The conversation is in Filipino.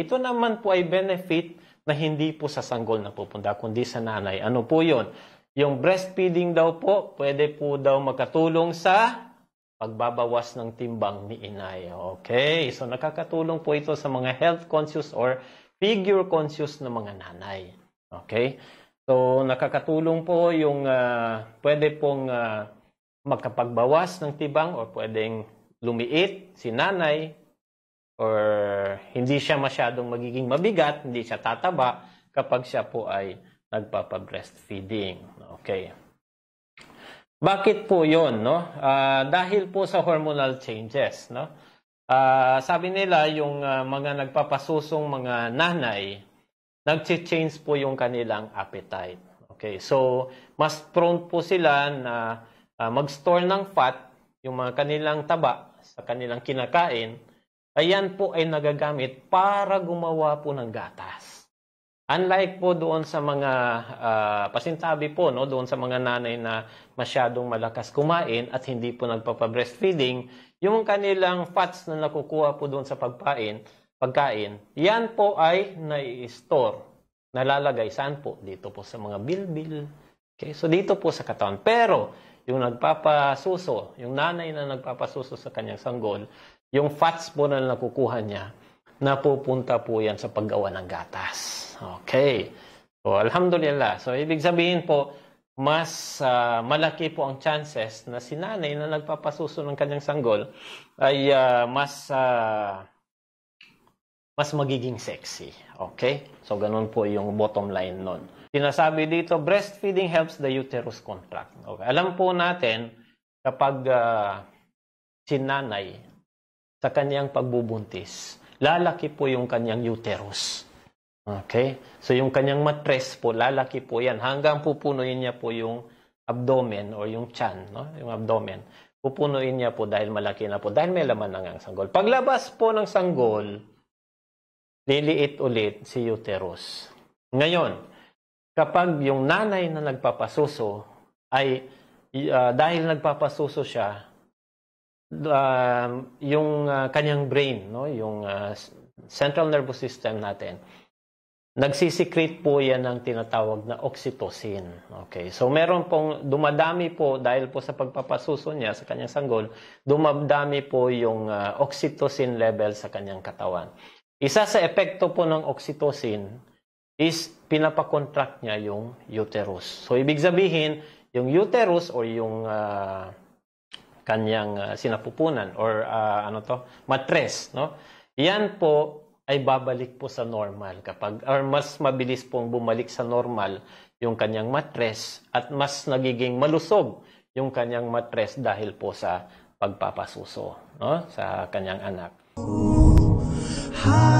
Ito naman po ay benefit na hindi po sa sanggol na pupunta, kundi sa nanay. Ano po yon? Yung breastfeeding daw po, pwede po daw magkatulong sa pagbabawas ng timbang ni inay. Okay, so nakakatulong po ito sa mga health conscious or figure conscious na mga nanay. Okay, so nakakatulong po yung uh, pwede pong uh, magkapagbawas ng timbang or pwedeng lumiit si nanay or hindi siya masyadong magiging mabigat, hindi siya tataba kapag siya po ay nagpapa-breastfeeding. Okay. Bakit po 'yon, no? Uh, dahil po sa hormonal changes, no? Uh, sabi nila yung uh, mga nagpapasusong mga nanay, nag change po yung kanilang appetite. Okay. So, mas prone po sila na uh, mag-store ng fat, yung mga kanilang taba sa kanilang kinakain Ayan po ay nagagamit para gumawa po ng gatas. Unlike po doon sa mga uh, ah, pasintabi po, no, doon sa mga nanay na masyadong malakas kumain at hindi po nagpapabreastfeeding, yung kanilang fats na nakukuha po doon sa pagpain, pagkain, yan po ay nai-store, nalalagay saan po? Dito po sa mga bilbil. Okay, so dito po sa katawan. Pero yung nagpapasuso, yung nanay na nagpapasuso sa kanyang sanggol, yung fats po na nakukuha niya, napupunta po yan sa paggawa ng gatas. Okay. So, alhamdulillah. So, ibig sabihin po, mas uh, malaki po ang chances na si nanay na nagpapasuso ng kanyang sanggol ay uh, mas uh, mas magiging sexy. Okay? So, ganun po yung bottom line nun. Sinasabi dito, breastfeeding helps the uterus contract. Okay. Alam po natin, kapag uh, si nanay sa kanyang pagbubuntis, lalaki po yung kanyang uterus. Okay? So yung kanyang matres po, lalaki po yan. Hanggang pupunuin niya po yung abdomen or yung chan, no? yung abdomen. Pupunuin niya po dahil malaki na po, dahil may laman na ang sanggol. Paglabas po ng sanggol, liliit ulit si uterus. Ngayon, kapag yung nanay na nagpapasuso ay uh, dahil nagpapasuso siya, uh, yung uh, kanyang brain, no, yung uh, central nervous system natin, nagsisecrete po yan ng tinatawag na oxytocin. Okay. So meron pong dumadami po dahil po sa pagpapasuso niya sa kanyang sanggol, dumadami po yung uh, oxytocin level sa kanyang katawan. Isa sa epekto po ng oxytocin is pinapakontract niya yung uterus. So ibig sabihin, yung uterus or yung uh, kanyang uh, sinapupunan or uh, ano to, matres, no? Yan po ay babalik po sa normal kapag or mas mabilis pong bumalik sa normal yung kanyang matres at mas nagiging malusog yung kanyang matres dahil po sa pagpapasuso no? sa kanyang anak. Ooh,